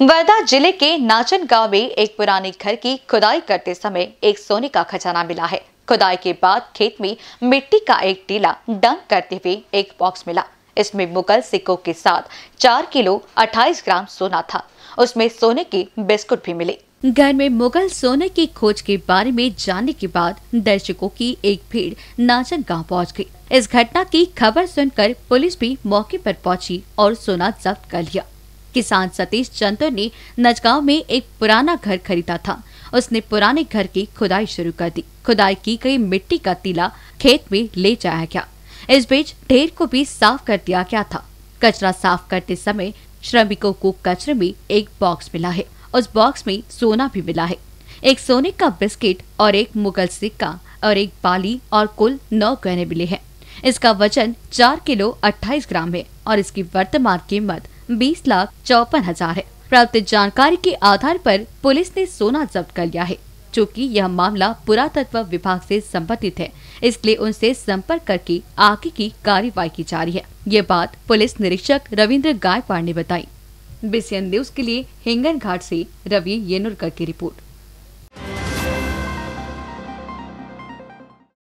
वर्धा जिले के नाचन गांव में एक पुराने घर की खुदाई करते समय एक सोने का खजाना मिला है खुदाई के बाद खेत में मिट्टी का एक टीला डंक करते हुए एक बॉक्स मिला इसमें मुगल सिक्कों के साथ चार किलो अट्ठाईस ग्राम सोना था उसमें सोने के बिस्कुट भी मिले घर में मुगल सोने की खोज के बारे में जानने के बाद दर्शकों की एक भीड़ नाचन गांव पहुंच गई इस घटना की खबर सुनकर पुलिस भी मौके पर पहुंची और सोना जब्त कर लिया किसान सतीश चंदर ने नजगांव में एक पुराना घर खरीदा था उसने पुराने घर की खुदाई शुरू कर दी खुदाई की गई मिट्टी का तीला खेत में ले जाया गया इस बीच ढेर को भी साफ कर दिया गया था कचरा साफ करते समय श्रमिकों को कचरे में एक बॉक्स मिला है उस बॉक्स में सोना भी मिला है एक सोने का बिस्किट और एक मुगल सिक्का और एक बाली और कुल नौ गहने मिले हैं इसका वजन चार किलो अट्ठाईस ग्राम है और इसकी वर्तमान कीमत बीस लाख चौपन हजार है प्राप्त जानकारी के आधार पर पुलिस ने सोना जब्त कर लिया है चूँकि यह मामला पुरातत्व विभाग से संबंधित है इसलिए उनसे संपर्क करके आगे की कार्यवाही की जा रही है ये बात पुलिस निरीक्षक रविंद्र गायकवाड़ ने बताई बीसीएन न्यूज के लिए हिंगन घाट ऐसी रवि येनुरकर की रिपोर्ट